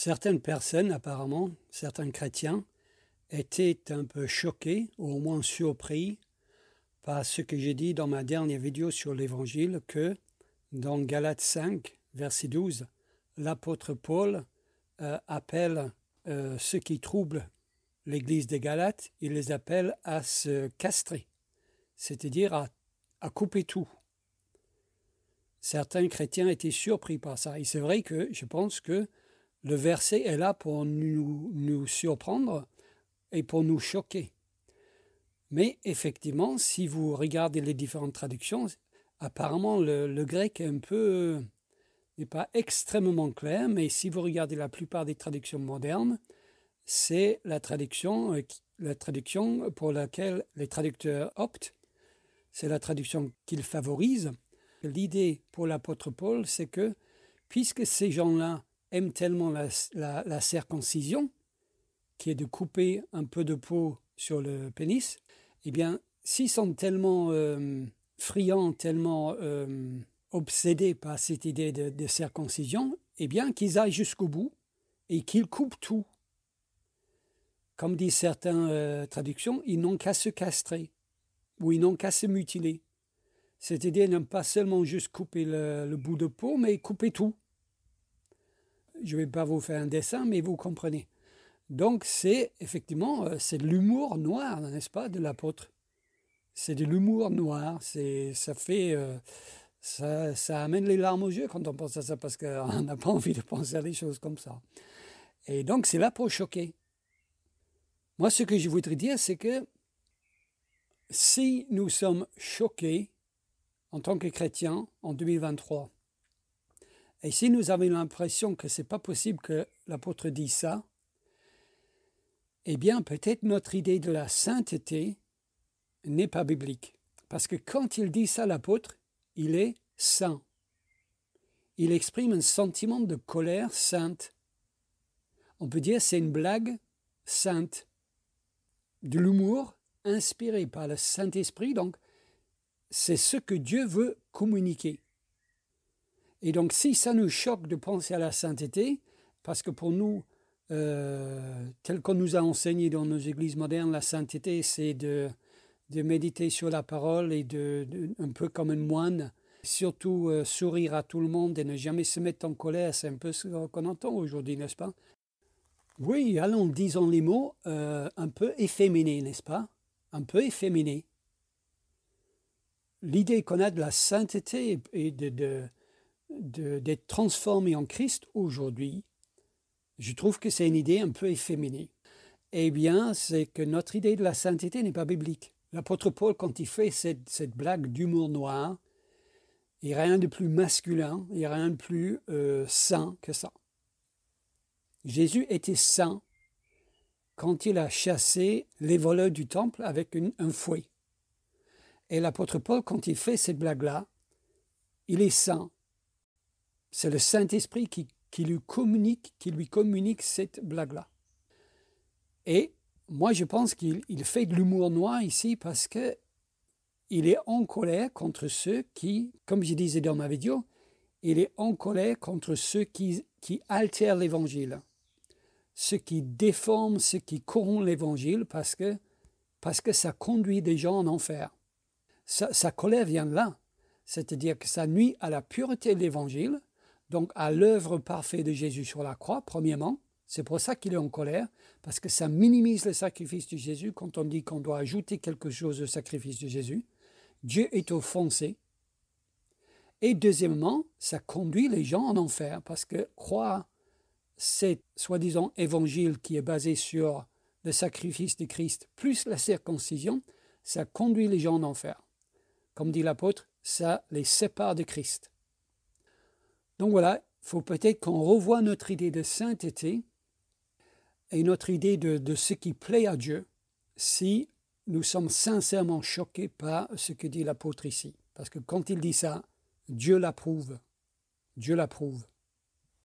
Certaines personnes, apparemment, certains chrétiens, étaient un peu choqués, ou au moins surpris, par ce que j'ai dit dans ma dernière vidéo sur l'Évangile, que dans Galates 5, verset 12, l'apôtre Paul euh, appelle euh, ceux qui troublent l'Église des Galates, il les appelle à se castrer, c'est-à-dire à couper tout. Certains chrétiens étaient surpris par ça. Et c'est vrai que je pense que le verset est là pour nous, surprendre et pour nous choquer. Mais effectivement, si vous regardez les différentes traductions, apparemment le, grec est un peu n'est pas extrêmement clair, mais si vous regardez la plupart des traductions modernes, c'est la traduction, euh, la traduction pour laquelle les traducteurs optent, c'est la traduction qu'ils favorisent. L'idée pour l'apôtre Paul, c'est que puisque ces gens-là aime tellement la, circoncision, qui est de couper un peu de peau sur le pénis, eh bien, s'ils sont tellement euh, friands, tellement euh, obsédés par cette idée de, circoncision, eh bien, qu'ils aillent jusqu'au bout et qu'ils coupent tout. Comme disent certaines euh, traductions, ils n'ont qu'à se castrer ou ils n'ont qu'à se mutiler. Cette idée n'aime pas seulement juste couper le bout de peau, mais couper tout je ne vais pas vous faire un dessin, mais vous comprenez. Donc c'est effectivement, euh, c'est de l'humour noir, n'est-ce pas, de l'apôtre. C'est de l'humour noir, c'est, ça fait, euh, ça, ça, amène les larmes aux yeux quand on pense à ça, parce qu'on n'a pas envie de penser à des choses comme ça. Et donc c'est là pour choquer. Moi, ce que je voudrais dire, c'est que si nous sommes choqués en tant que chrétiens en 2023, et si nous avons l'impression que ce n'est pas possible que l'apôtre dise ça, eh bien peut-être notre idée de la sainteté n'est pas biblique. Parce que quand il dit ça, l'apôtre, il est saint. Il exprime un sentiment de colère sainte. On peut dire c'est une blague sainte. De l'humour inspiré par le Saint-Esprit, donc c'est ce que Dieu veut communiquer. Et donc si ça nous choque de penser à la sainteté, parce que pour nous, euh, tel qu'on nous a enseigné dans nos églises modernes, la sainteté, c'est de, de méditer sur la parole et de, un peu comme un moine, surtout euh, sourire à tout le monde et ne jamais se mettre en colère, c'est un peu ce qu'on entend aujourd'hui, n'est-ce pas Oui, allons, disons les mots, euh, un peu efféminés, n'est-ce pas Un peu efféminés. L'idée qu'on a de la sainteté et de d'être transformé en Christ aujourd'hui, je trouve que c'est une idée un peu efféminée. Eh bien, c'est que notre idée de la sainteté n'est pas biblique. L'apôtre Paul, quand il fait cette, blague d'humour noir, il n'y a rien de plus masculin, il n'y a rien de plus euh, saint que ça. Jésus était saint quand il a chassé les voleurs du temple avec un fouet. Et l'apôtre Paul, quand il fait cette blague-là, il est saint c'est le Saint-Esprit qui, lui communique, qui lui communique cette blague-là. Et moi, je pense qu'il fait de l'humour noir ici parce que il est en colère contre ceux qui, comme je disais dans ma vidéo, il est en colère contre ceux qui, altèrent l'évangile, ceux qui déforment, ceux qui corrompent l'évangile parce que, parce que ça conduit des gens en enfer. Sa, sa colère vient de là, c'est-à-dire que ça nuit à la pureté de l'évangile donc à l'œuvre parfaite de Jésus sur la croix, premièrement. C'est pour ça qu'il est en colère, parce que ça minimise le sacrifice de Jésus quand on dit qu'on doit ajouter quelque chose au sacrifice de Jésus. Dieu est offensé. Et deuxièmement, ça conduit les gens en enfer, parce que croire cet soi-disant évangile qui est basé sur le sacrifice de Christ plus la circoncision, ça conduit les gens en enfer. Comme dit l'apôtre, ça les sépare de Christ. Donc voilà, il faut peut-être qu'on revoie notre idée de sainteté et notre idée de, ce qui plaît à Dieu si nous sommes sincèrement choqués par ce que dit l'apôtre ici. Parce que quand il dit ça, Dieu l'approuve. Dieu l'approuve.